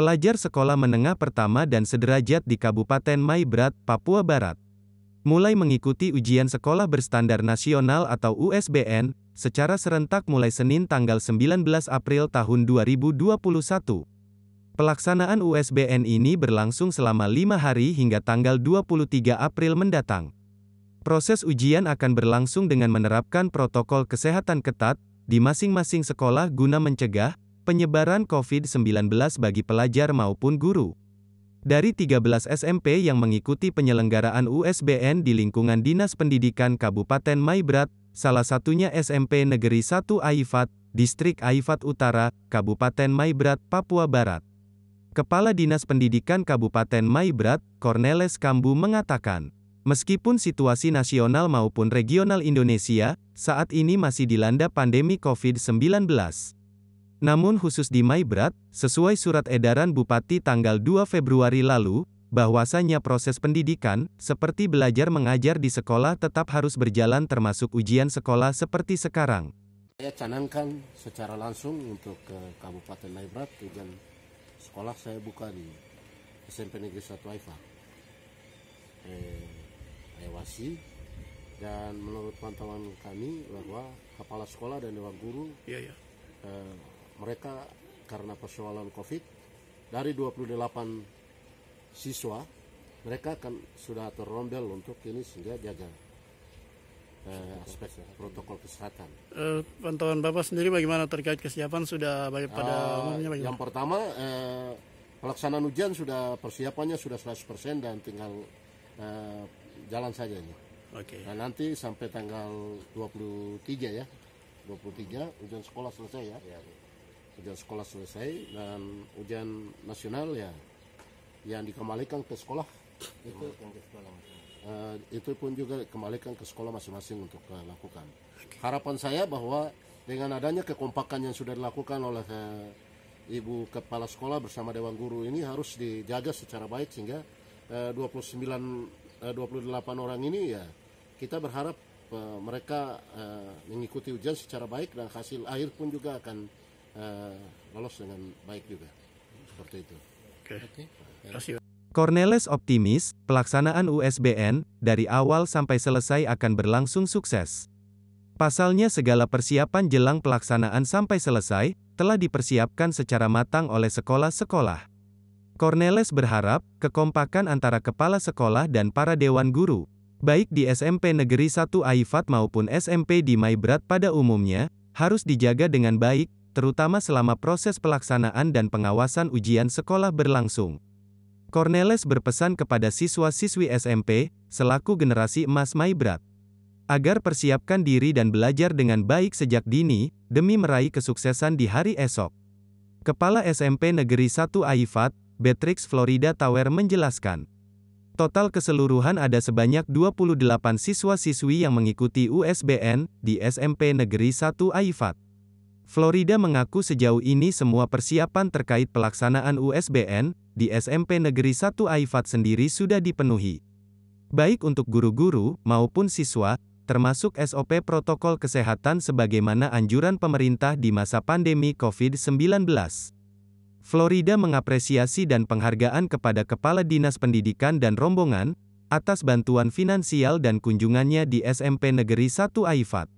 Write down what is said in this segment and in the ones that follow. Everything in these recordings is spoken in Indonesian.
pelajar sekolah menengah pertama dan sederajat di Kabupaten Maibrat, Papua Barat. Mulai mengikuti ujian sekolah berstandar nasional atau USBN, secara serentak mulai Senin tanggal 19 April tahun 2021. Pelaksanaan USBN ini berlangsung selama lima hari hingga tanggal 23 April mendatang. Proses ujian akan berlangsung dengan menerapkan protokol kesehatan ketat di masing-masing sekolah guna mencegah penyebaran COVID-19 bagi pelajar maupun guru. Dari 13 SMP yang mengikuti penyelenggaraan USBN di lingkungan Dinas Pendidikan Kabupaten Maibrat, salah satunya SMP Negeri 1 Aifat, Distrik Aifat Utara, Kabupaten Maibrat, Papua Barat. Kepala Dinas Pendidikan Kabupaten Maibrat, Corneles Kambu mengatakan, meskipun situasi nasional maupun regional Indonesia saat ini masih dilanda pandemi COVID-19, namun khusus di Maibrat, sesuai surat edaran Bupati tanggal 2 Februari lalu, bahwasanya proses pendidikan, seperti belajar mengajar di sekolah tetap harus berjalan termasuk ujian sekolah seperti sekarang. Saya canangkan secara langsung untuk ke Kabupaten Maibrat, ujian sekolah saya buka di SMP Negeri 1 Haifa. Eh, Ayawasi, dan menurut pantauan kami bahwa kepala sekolah dan dewan guru ya, ya. Eh, mereka karena persoalan COVID dari 28 siswa mereka kan sudah terombel untuk ini sehingga jaga eh, aspek protokol kesehatan. Eh, pantauan Bapak sendiri bagaimana terkait kesiapan sudah pada uh, umumnya bagaimana? Yang pertama eh, pelaksanaan ujian sudah persiapannya sudah 100% dan tinggal eh, jalan saja ini. Oke. Okay. Nah, nanti sampai tanggal 23 ya. 23 ujian sekolah selesai ya. ya ujian sekolah selesai dan ujian nasional ya yang dikembalikan ke sekolah itu uh, itu pun juga kembalikan ke sekolah masing-masing untuk uh, lakukan harapan saya bahwa dengan adanya kekompakan yang sudah dilakukan oleh uh, ibu kepala sekolah bersama dewan guru ini harus dijaga secara baik sehingga uh, 29 uh, 28 orang ini ya kita berharap uh, mereka uh, mengikuti ujian secara baik dan hasil akhir pun juga akan uh, lolos dengan baik juga. Seperti itu. Oke. Okay. Okay. Cornelis optimis, pelaksanaan USBN, dari awal sampai selesai akan berlangsung sukses. Pasalnya segala persiapan jelang pelaksanaan sampai selesai, telah dipersiapkan secara matang oleh sekolah-sekolah. Cornelis berharap, kekompakan antara kepala sekolah dan para dewan guru, baik di SMP Negeri 1 Aifat maupun SMP di Maibrat pada umumnya, harus dijaga dengan baik, terutama selama proses pelaksanaan dan pengawasan ujian sekolah berlangsung. Cornelis berpesan kepada siswa-siswi SMP, selaku generasi emas Maibrat, agar persiapkan diri dan belajar dengan baik sejak dini, demi meraih kesuksesan di hari esok. Kepala SMP Negeri 1 Aifat, Beatrix Florida Tower menjelaskan, Total keseluruhan ada sebanyak 28 siswa-siswi yang mengikuti USBN di SMP Negeri 1 Aifat. Florida mengaku sejauh ini semua persiapan terkait pelaksanaan USBN di SMP Negeri 1 Aifat sendiri sudah dipenuhi. Baik untuk guru-guru maupun siswa, termasuk SOP protokol kesehatan sebagaimana anjuran pemerintah di masa pandemi COVID-19. Florida mengapresiasi dan penghargaan kepada Kepala Dinas Pendidikan dan rombongan atas bantuan finansial dan kunjungannya di SMP Negeri 1 Aifat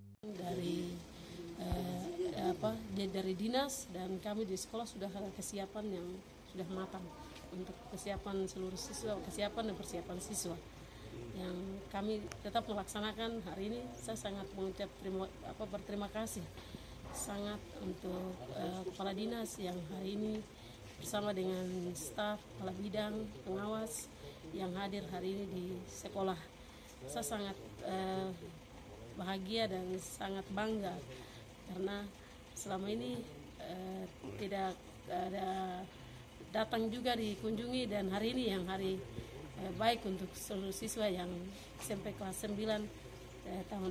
dia dari dinas dan kami di sekolah sudah kesiapan yang sudah matang untuk kesiapan seluruh siswa, kesiapan dan persiapan siswa yang kami tetap melaksanakan hari ini saya sangat mengucap terima apa berterima kasih sangat untuk uh, kepala dinas yang hari ini bersama dengan staf kepala bidang pengawas yang hadir hari ini di sekolah saya sangat uh, bahagia dan sangat bangga karena selama ini eh, tidak ada datang juga dikunjungi dan hari ini yang hari eh, baik untuk seluruh siswa yang SMP kelas 9 eh, ribu tahun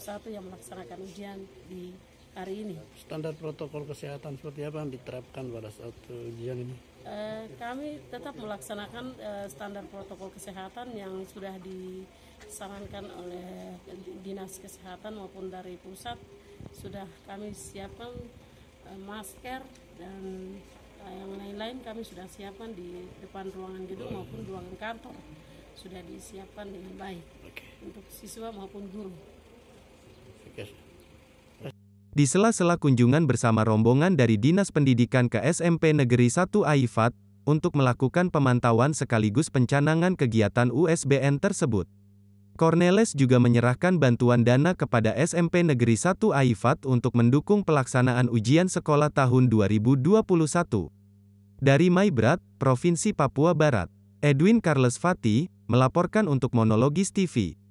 2020-2021 yang melaksanakan ujian di hari ini. Standar protokol kesehatan seperti apa yang diterapkan pada saat ujian ini? Eh, kami tetap melaksanakan eh, standar protokol kesehatan yang sudah disarankan oleh dinas kesehatan maupun dari pusat sudah kami siapkan uh, masker dan uh, yang lain-lain kami sudah siapkan di depan ruangan gedung maupun ruangan kantor sudah disiapkan dengan baik okay. untuk siswa maupun guru. Okay. Di sela-sela kunjungan bersama rombongan dari Dinas Pendidikan ke SMP Negeri 1 Aifat, untuk melakukan pemantauan sekaligus pencanangan kegiatan USBN tersebut. Cornelis juga menyerahkan bantuan dana kepada SMP Negeri 1 Aifat untuk mendukung pelaksanaan ujian sekolah tahun 2021. Dari Maibrat, Provinsi Papua Barat, Edwin Carles Fati, melaporkan untuk Monologis TV.